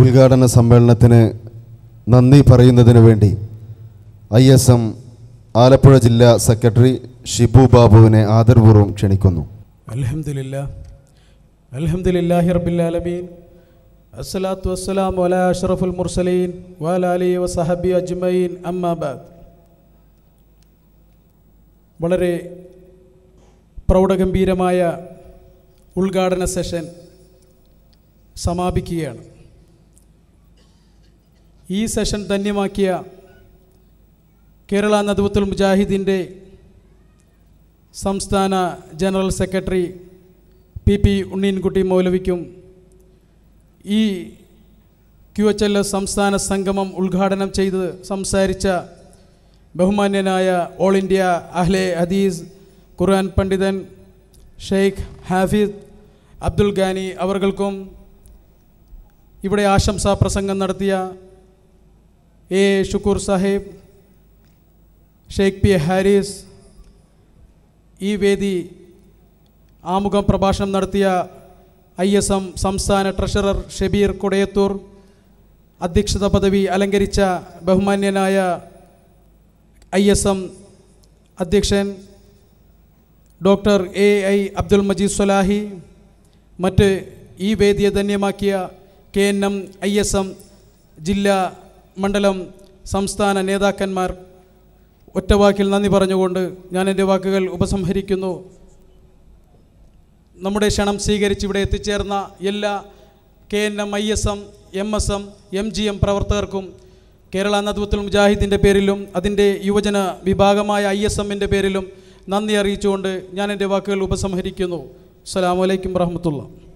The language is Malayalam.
ഉദ്ഘാടന സമ്മേളനത്തിന് നന്ദി പറയുന്നതിന് വേണ്ടി ഐ എസ് എം ആലപ്പുഴ ജില്ലാ സെക്രട്ടറി ഷിബു ബാബുവിനെ ആദരപൂർവ്വം ക്ഷണിക്കുന്നു അസ്സലാത്തു മുർസലീൻ വളരെ പ്രൗഢഗംഭീരമായ ഉദ്ഘാടന സെഷൻ സമാപിക്കുകയാണ് ഈ സെഷൻ ധന്യമാക്കിയ കേരള നദുവത്തുൽ മുജാഹിദിൻ്റെ സംസ്ഥാന general secretary P P Unneenkutty മൗലവിക്കും ഈ ക്യു എച്ച് എൽ എസ് സംസ്ഥാന സംഗമം ഉദ്ഘാടനം ചെയ്ത് സംസാരിച്ച ബഹുമാന്യനായ ഓൾ ഇന്ത്യ അഹ്ലെ ഹദീസ് ഖുർആൻ പണ്ഡിതൻ ഷെയ്ഖ് ഹാഫിദ് അബ്ദുൽ ഗാനി അവർക്കും ഇവിടെ ആശംസാ പ്രസംഗം നടത്തിയ എ ഷുക്കൂർ സാഹിബ് ഷെയ്ഖ് പി ഹാരിസ് ഈ വേദി ആമുഖം പ്രഭാഷണം നടത്തിയ ഐ എസ് എം സംസ്ഥാന ട്രഷറർ ഷെബീർ കൊടയത്തൂർ അധ്യക്ഷത പദവി അലങ്കരിച്ച ബഹുമാന്യനായ ഐ എസ് എം അധ്യക്ഷൻ doctor A I Abdul Majeed Swalahi മറ്റ് ഈ വേദിയെ ധന്യമാക്കിയ K N M I S M ജില്ലാ മണ്ഡലം സംസ്ഥാന നേതാക്കന്മാർ ഒറ്റവാക്കിൽ നന്ദി പറഞ്ഞുകൊണ്ട് ഞാൻ എൻ്റെ വാക്കുകൾ ഉപസംഹരിക്കുന്നു നമ്മുടെ ക്ഷണം സ്വീകരിച്ച് ഇവിടെ എത്തിച്ചേർന്ന എല്ലാ K N M I S M M S M M G M പ്രവർത്തകർക്കും കേരള നദ്വത്തുൽ മുജാഹിദിൻ്റെ പേരിലും അതിൻ്റെ യുവജന വിഭാഗമായ ഐ എസ് എമ്മിൻ്റെ പേരിലും നന്ദി അറിയിച്ചുകൊണ്ട് ഞാൻ എൻ്റെ വാക്കുകൾ ഉപസംഹരിക്കുന്നു അസ്സാം വലൈക്കും വാഹമത്തുള്ള